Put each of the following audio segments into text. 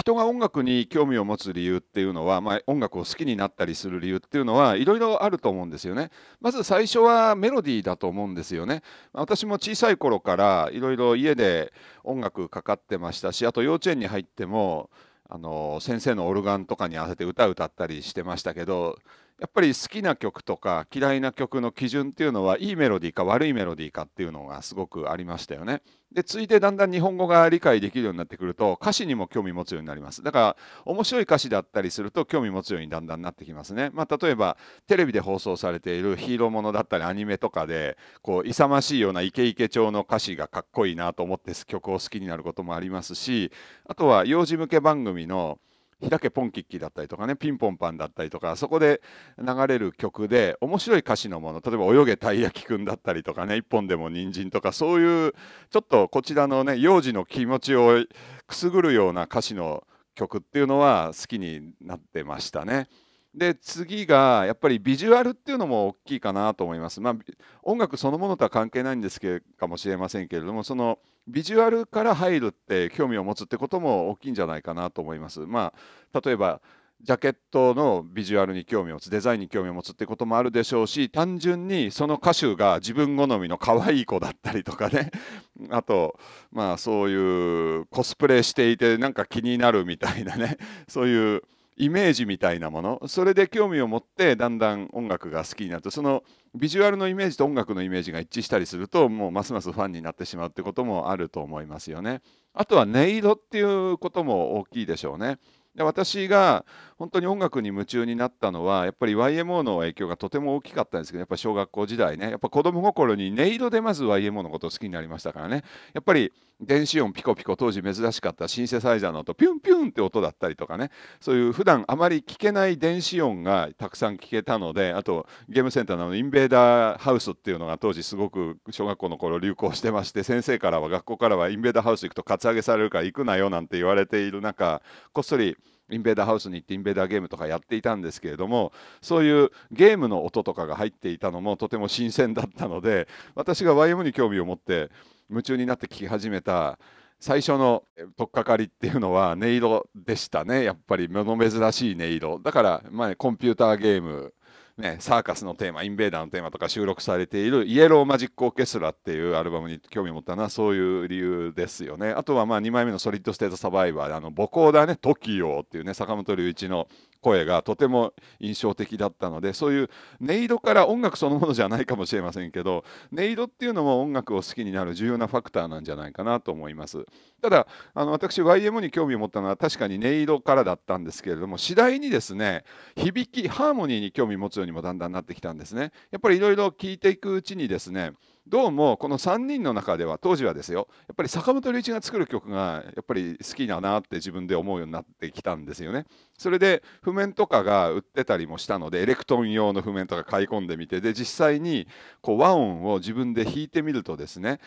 人が音楽に興味を持つ理由っていうのは、まあ、音楽を好きになったりする理由っていうのはいろいろあると思うんですよね。まず最初はメロディーだと思うんですよね。私も小さい頃からいろいろ家で音楽かかってましたしあと幼稚園に入ってもあの先生のオルガンとかに合わせて歌歌ったりしてましたけどやっぱり好きな曲とか嫌いな曲の基準っていうのはいいメロディーか悪いメロディーかっていうのがすごくありましたよね。でついでだんだん日本語が理解できるようになってくると歌詞にも興味持つようになります。だから面白い歌詞だったりすると興味持つようにだんだんなってきますね。まあ、例えばテレビで放送されているヒーローものだったりアニメとかでこう勇ましいようなイケイケ調の歌詞がかっこいいなと思って曲を好きになることもありますしあとは幼児向け番組の「開けポンキッキーだったりとかねピンポンパンだったりとかそこで流れる曲で面白い歌詞のもの例えば「泳げたい焼きくん」だったりとかね「一本でも人参とかそういうちょっとこちらのね幼児の気持ちをくすぐるような歌詞の曲っていうのは好きになってましたね。で次がやっぱりビジュアルっていうのも大きいかなと思います。まあ、音楽そのものとは関係ないんですけかもしれませんけれどもそのビジュアルから入るって興味を持つってことも大きいんじゃないかなと思います。まあ、例えばジャケットのビジュアルに興味を持つデザインに興味を持つってこともあるでしょうし単純にその歌手が自分好みの可愛い子だったりとかね あとまあそういうコスプレしていてなんか気になるみたいなねそういうイメージみたいなものそれで興味を持ってだんだん音楽が好きになるとそのビジュアルのイメージと音楽のイメージが一致したりするともうますますファンになってしまうってこともあると思いますよね。あとは音色っていうことも大きいでしょうね。で私が本当に音楽に夢中になったのはやっぱり YMO の影響がとても大きかったんですけどやっぱ小学校時代ねやっぱ子供心に音色でまず YMO のことを好きになりましたからねやっぱり電子音ピコピコ当時珍しかったシンセサイザーの音ピュンピュンって音だったりとかねそういう普段あまり聞けない電子音がたくさん聞けたのであとゲームセンターのインベーダーハウスっていうのが当時すごく小学校の頃流行してまして先生からは学校からはインベーダーハウス行くとカツアゲされるから行くなよなんて言われている中こっそりインベーダーハウスに行ってインベーダーゲームとかやっていたんですけれどもそういうゲームの音とかが入っていたのもとても新鮮だったので私が YM に興味を持って夢中になって聴き始めた最初の取っかかりっていうのは音色でしたねやっぱり物珍しい音色だから、前コンピューターゲームね、サーカスのテーマ、インベーダーのテーマとか収録されているイエローマジックオーケストラっていうアルバムに興味を持ったのはそういう理由ですよね。あとはまあ2枚目のソリッドステートサバイバーであの母校だね、TOKIO っていうね、坂本龍一の声がとても印象的だったのでそういう音色から音楽そのものじゃないかもしれませんけど音色っていうのも音楽を好きになる重要なファクターなんじゃないかなと思いますただあの私 YM に興味を持ったのは確かに音色からだったんですけれども次第にですね響きハーモニーに興味持つようにもだんだんなってきたんですねやっぱりいろいろ聞いていくうちにですねどうもこの3人の中では当時はですよやっぱり坂本龍一が作る曲がやっぱり好きだなって自分で思うようになってきたんですよね。それで譜面とかが売ってたりもしたのでエレクトン用の譜面とか買い込んでみてで実際にこう和音を自分で弾いてみるとですね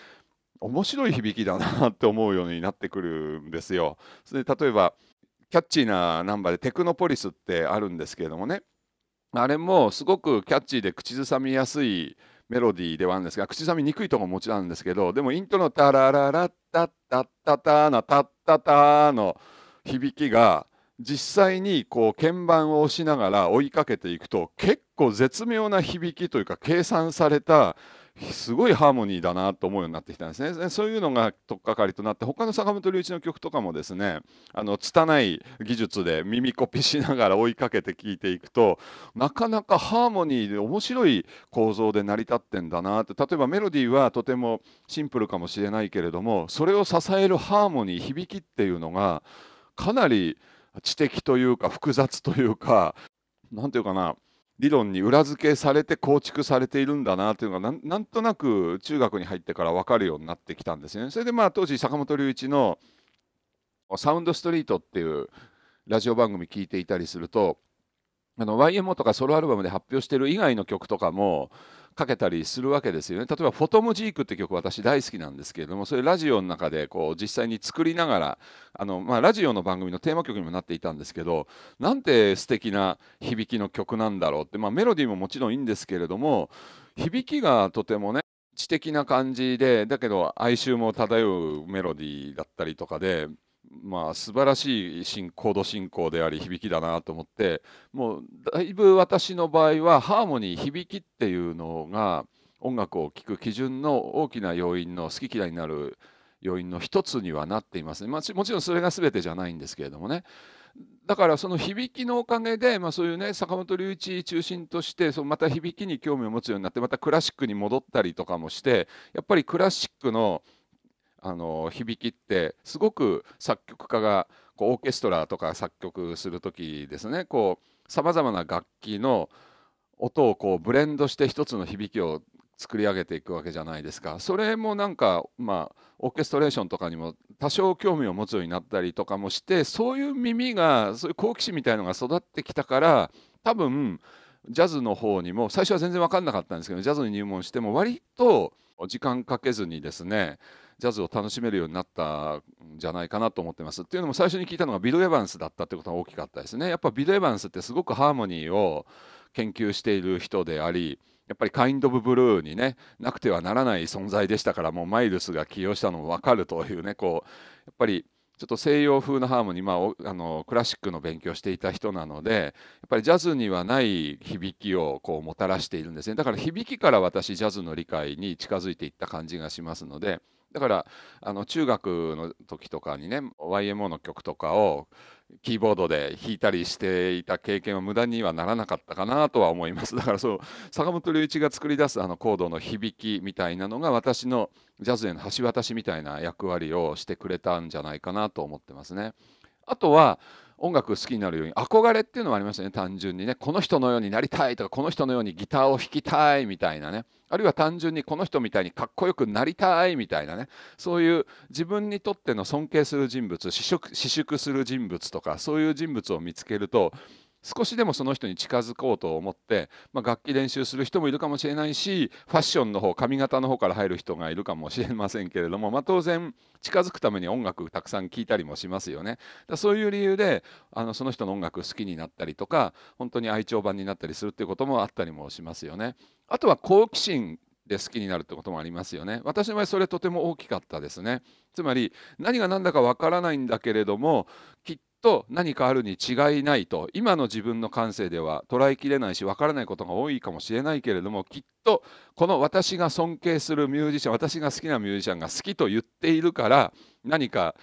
面白い響きだなって思うようになってくるんですよ。それで例えばキャッチーなナンバーで「テクノポリス」ってあるんですけれどもねあれもすごくキャッチーで口ずさみやすいメロディーではあるんですが口ずさみにくいとこももちろんあるんですけどでもイントロの「タラララッタッタッタタの「タッタタ」の響きが実際にこう鍵盤を押しながら追いかけていくと結構絶妙な響きというか計算されたすごいハーモニーだなと思うようになってきたんですねそういうのが取っかかりとなって他の坂本龍一の曲とかもですねあの拙い技術で耳コピしながら追いかけて聴いていくとなかなかハーモニーで面白い構造で成り立ってんだなって例えばメロディーはとてもシンプルかもしれないけれどもそれを支えるハーモニー響きっていうのがかなり知的というか複雑というか何て言うかな理論に裏付けされて構築されているんだなというのがなんとなく中学に入ってから分かるようになってきたんですね。それでまあ当時坂本龍一の「サウンドストリート」っていうラジオ番組聞いていたりするとあの YMO とかソロアルバムで発表してる以外の曲とかもかけたりするわけですよね例えば「フォトムジーク」って曲私大好きなんですけれどもそれラジオの中でこう実際に作りながらあの、まあ、ラジオの番組のテーマ曲にもなっていたんですけどなんて素敵な響きの曲なんだろうって、まあ、メロディーももちろんいいんですけれども響きがとてもね知的な感じでだけど哀愁も漂うメロディーだったりとかでまあ、素晴らしいコード進行であり響きだなと思ってもうだいぶ私の場合はハーモニー響きっていうのが音楽を聴く基準の大きな要因の好き嫌いになる要因の一つにはなっていますね、まあ、もちろんそれが全てじゃないんですけれどもねだからその響きのおかげで、まあ、そういうね坂本龍一中心としてそのまた響きに興味を持つようになってまたクラシックに戻ったりとかもしてやっぱりクラシックのあの響きってすごく作曲家がこうオーケストラとか作曲する時ですねこうさまざまな楽器の音をこうブレンドして一つの響きを作り上げていくわけじゃないですかそれもなんかまあオーケストレーションとかにも多少興味を持つようになったりとかもしてそういう耳がそういう好奇心みたいのが育ってきたから多分ジャズの方にも最初は全然分かんなかったんですけどジャズに入門しても割と時間かけずにですねジャズを楽しめるようになったんじゃないかなと思ってます。っていうのも最初に聞いたのがビル・エヴァンスだったってことが大きかったですね。やっぱビル・エヴァンスってすごくハーモニーを研究している人でありやっぱりカインド・オブ・ブルーにねなくてはならない存在でしたからもうマイルスが起用したのも分かるというねこうやっぱりちょっと西洋風のハーモニー、まあ、あのクラシックの勉強していた人なのでやっぱりジャズにはない響きをこうもたらしているんですねだから響きから私ジャズの理解に近づいていった感じがしますのでだからあの中学の時とかにね YMO の曲とかをキーボードで弾いたりしていた経験は無駄にはならなかったかなとは思いますだからそう坂本龍一が作り出すあのコードの響きみたいなのが私のジャズへの橋渡しみたいな役割をしてくれたんじゃないかなと思ってますね。あとは音楽好きになるように憧れっていうのもありますよね単純にねこの人のようになりたいとかこの人のようにギターを弾きたいみたいなねあるいは単純にこの人みたいにかっこよくなりたいみたいなねそういう自分にとっての尊敬する人物私縮する人物とかそういう人物を見つけると少しでもその人に近づこうと思って、まあ、楽器練習する人もいるかもしれないしファッションの方髪型の方から入る人がいるかもしれませんけれども、まあ、当然近づくために音楽たくさん聴いたりもしますよねだそういう理由であのその人の音楽好きになったりとか本当に愛聴版になったりするっていうこともあったりもしますよねあとは好奇心で好きになるってこともありますよね。私の場合それとても大きかったですね。つまり何が何だかわからないんだけれどもきっと何かあるに違いないと今の自分の感性では捉えきれないし分からないことが多いかもしれないけれどもきっとこの私が尊敬するミュージシャン私が好きなミュージシャンが好きと言っているから何か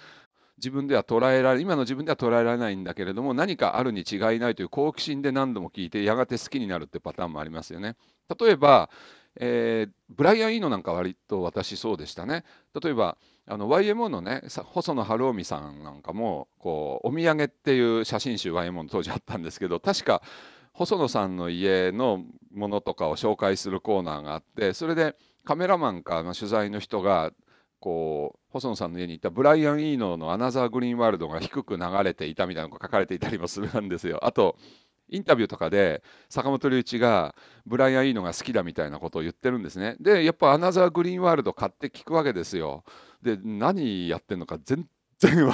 自分では捉えられ今の自分では捉えられないんだけれども何かあるに違いないという好奇心で何度も聞いてやがて好きになるってパターンもありますよね。例えば、えー、ブライアン・イーノなんか割と私そうでしたね。例えばあの YMO のね細野晴臣さんなんかもこう「お土産」っていう写真集 YMO の当時あったんですけど確か細野さんの家のものとかを紹介するコーナーがあってそれでカメラマンか取材の人が「こう細野さんの家に行ったブライアン・イーノの「アナザー・グリーン・ワールド」が低く流れていたみたいなのが書かれていたりもするんですよ。あとインタビューとかで坂本龍一がブライアン・イーノが好きだみたいなことを言ってるんですね。でやっぱ「アナザー・グリーン・ワールド」買って聞くわけですよ。で何やってんのか全然分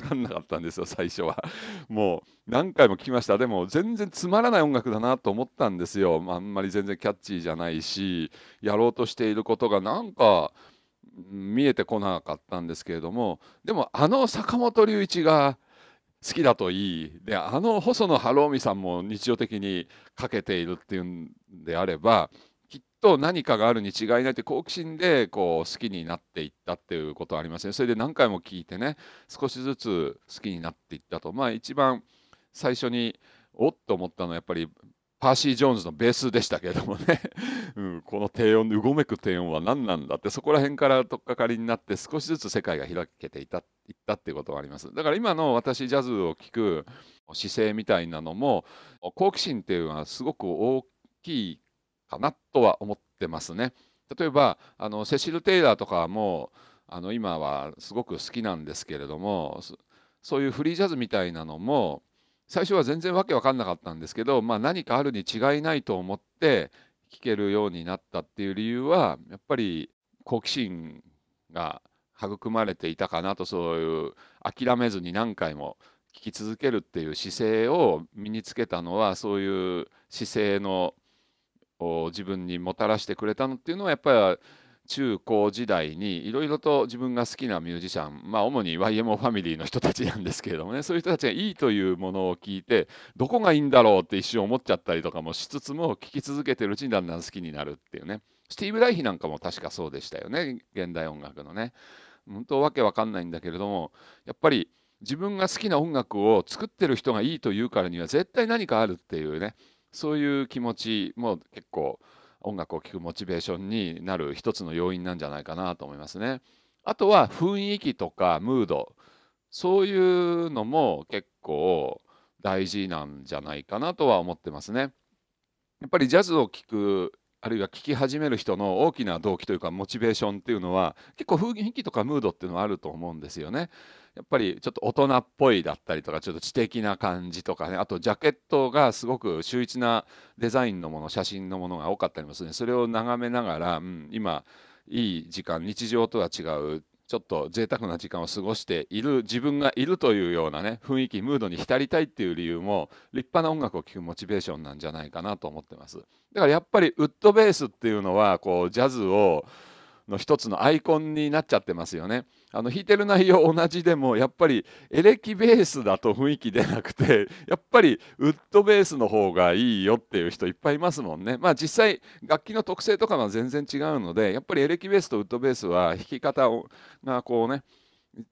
かんなかったんですよ最初は。もう何回も聞きましたでも全然つまらない音楽だなと思ったんですよ。あんまり全然キャッチーじゃないしやろうとしていることがなんか。見えてこなかったんですけれどもでもあの坂本龍一が好きだといいであの細野晴臣さんも日常的にかけているっていうんであればきっと何かがあるに違いないって好奇心でこう好きになっていったっていうことはありませねそれで何回も聞いてね少しずつ好きになっていったとまあ一番最初におっと思ったのはやっぱりパーシー・ジョーンズのベースでしたけれどもね、うん、この低音うごめく低音は何なんだってそこら辺から取っかかりになって少しずつ世界が開けていたいったっていうことがありますだから今の私ジャズを聴く姿勢みたいなのも好奇心っていうのはすごく大きいかなとは思ってますね。例えばあのセシル・テイラーとかもあの今はすごく好きなんですけれどもそういうフリージャズみたいなのも最初は全然わけわかんなかったんですけど、まあ、何かあるに違いないと思って聞けるようになったっていう理由はやっぱり好奇心が育まれていたかなとそういう諦めずに何回も聞き続けるっていう姿勢を身につけたのはそういう姿勢の自分にもたらしてくれたのっていうのはやっぱり中高時代にいろいろと自分が好きなミュージシャン、まあ、主に YMO ファミリーの人たちなんですけれどもね そういう人たちがいいというものを聞いてどこがいいんだろうって一瞬思っちゃったりとかもしつつも聴き続けてるうちにだんだん好きになるっていうねスティーブ・ライヒなんかも確かそうでしたよね現代音楽のね本当わけわかんないんだけれどもやっぱり自分が好きな音楽を作ってる人がいいというからには絶対何かあるっていうねそういう気持ちも結構音楽を聴くモチベーションになる一つの要因なんじゃないかなと思いますね。あとは雰囲気とかムードそういうのも結構大事なんじゃないかなとは思ってますね。やっぱりジャズを聴くあるいは聞き始める人の大きな動機というかモチベーションっていうのは結構雰囲気とかムードっていうのはあると思うんですよね。やっぱりちょっと大人っぽいだったりとかちょっと知的な感じとかねあとジャケットがすごく秀逸なデザインのもの写真のものが多かったりもするねそれを眺めながら、うん、今いい時間日常とは違うちょっと贅沢な時間を過ごしている自分がいるというようなね雰囲気ムードに浸りたいっていう理由も立派な音楽を聴くモチベーションなんじゃないかなと思ってますだからやっぱりウッドベースっていうのはこうジャズをの一つのアイコンになっちゃってますよね。あの弾いてる内容同じでもやっぱりエレキベースだと雰囲気出なくて やっぱりウッドベースの方がいいよっていう人いっぱいいますもんね。まあ実際楽器の特性とかは全然違うのでやっぱりエレキベースとウッドベースは弾き方がこうね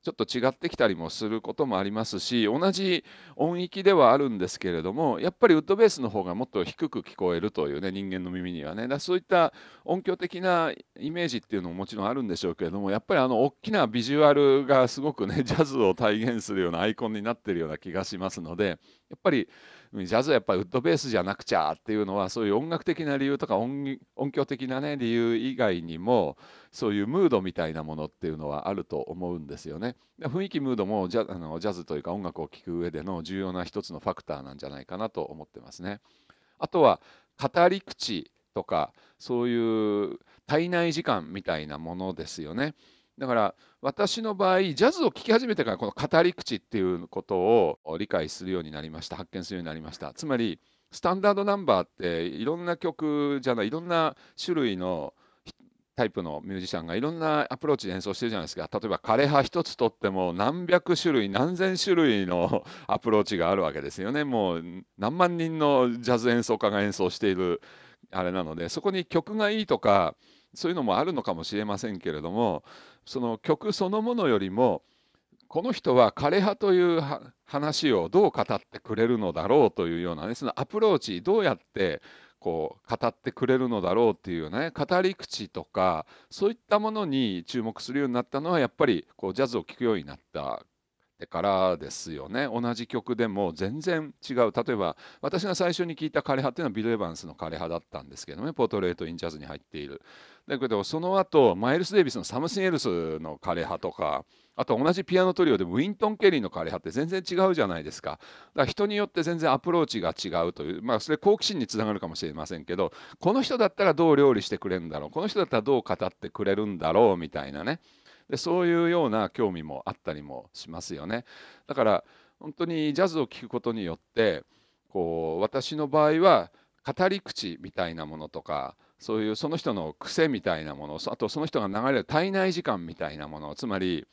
ちょっと違ってきたりもすることもありますし同じ音域ではあるんですけれどもやっぱりウッドベースの方がもっと低く聞こえるというね人間の耳にはねだそういった音響的なイメージっていうのももちろんあるんでしょうけれどもやっぱりあの大きなビジュアルがすごくねジャズを体現するようなアイコンになってるような気がしますのでやっぱりジャズはやっぱりウッドベースじゃなくちゃっていうのはそういう音楽的な理由とか音響的なね理由以外にもそういうムードみたいなものっていうのはあると思うんですよね。雰囲気ムードもジャあのジャズというか音楽を聴く上での重要な一つのファクターなんじゃないかなと思ってますね。あとは語り口とかそういう体内時間みたいなものですよね。だから私の場合ジャズを聴き始めてからこの語り口っていうことを理解するようになりました発見するようになりましたつまりスタンダードナンバーっていろんな曲じゃないいろんな種類のタイプのミュージシャンがいろんなアプローチで演奏してるじゃないですか例えば枯葉一つとっても何百種類何千種類の アプローチがあるわけですよねもう何万人のジャズ演奏家が演奏しているあれなのでそこに曲がいいとかそういうのもあるのかもしれませんけれどもその曲そのものよりもこの人は枯葉という話をどう語ってくれるのだろうというようなねそのアプローチどうやってこう語ってくれるのだろうっていうね語り口とかそういったものに注目するようになったのはやっぱりこうジャズを聴くようになったってからですよね同じ曲でも全然違う例えば私が最初に聴いた枯葉っていうのはビル・エヴァンスの枯葉だったんですけどねポートレート・イン・ジャズに入っているだけどその後マイルス・デイビスの「サムスン・エルス」の枯葉とかあと同じピアノトリオでウィントン・ケリーの枯葉って全然違うじゃないですか。だから人によって全然アプローチが違うという、まあ、それ好奇心につながるかもしれませんけど、この人だったらどう料理してくれるんだろう、この人だったらどう語ってくれるんだろうみたいなね、でそういうような興味もあったりもしますよね。だから本当にジャズを聴くことによってこう私の場合は語り口みたいなものとかそういうその人の癖みたいなものあとその人が流れる体内時間みたいなものつまり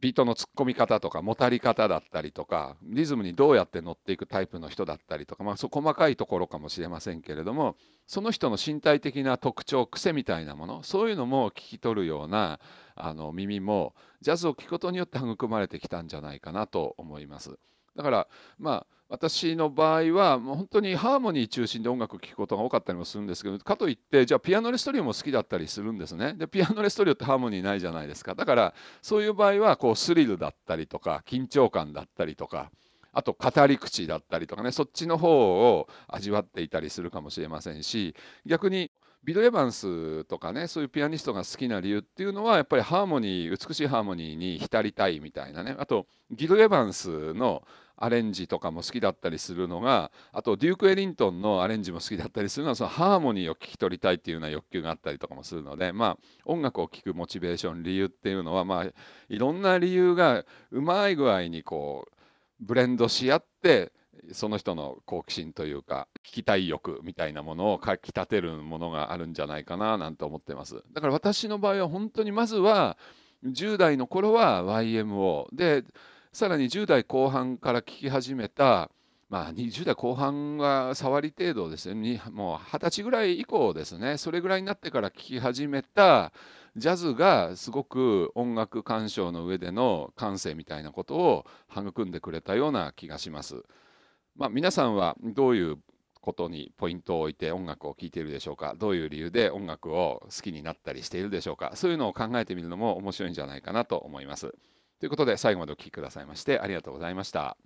ビートの突っ込み方とかもたり方だったりとかリズムにどうやって乗っていくタイプの人だったりとか、まあ、そう細かいところかもしれませんけれどもその人の身体的な特徴癖みたいなものそういうのも聞き取るようなあの耳もジャズを聴くことによって育まれてきたんじゃないかなと思います。だからまあ私の場合はもう本当にハーモニー中心で音楽を聴くことが多かったりもするんですけどかといってじゃあピアノレストリオも好きだったりするんですねでピアノレストリオってハーモニーないじゃないですかだからそういう場合はこうスリルだったりとか緊張感だったりとかあと語り口だったりとかねそっちの方を味わっていたりするかもしれませんし逆にビド・エヴァンスとかねそういうピアニストが好きな理由っていうのはやっぱりハーモニー美しいハーモニーに浸りたいみたいなねあとギド・エヴァンスのアレンジとかも好きだったりするのがあとデューク・エリントンのアレンジも好きだったりするのはそのハーモニーを聞き取りたいっていうような欲求があったりとかもするので、まあ、音楽を聴くモチベーション理由っていうのは、まあ、いろんな理由がうまい具合にこうブレンドし合ってその人の好奇心というか聞きたい欲みたいなものをかきたてるものがあるんじゃないかななんて思ってますだから私の場合は本当にまずは10代の頃は YMO でさらに10代後半から聞き始めたまあ、20代後半は触り程度ですね、もう20歳ぐらい以降ですね、それぐらいになってから聞き始めたジャズがすごく音楽鑑賞の上での感性みたいなことを育んでくれたような気がします。まあ、皆さんはどういうことにポイントを置いて音楽を聴いているでしょうかどういう理由で音楽を好きになったりしているでしょうかそういうのを考えてみるのも面白いんじゃないかなと思います。ということで最後までお聴きくださいましてありがとうございました。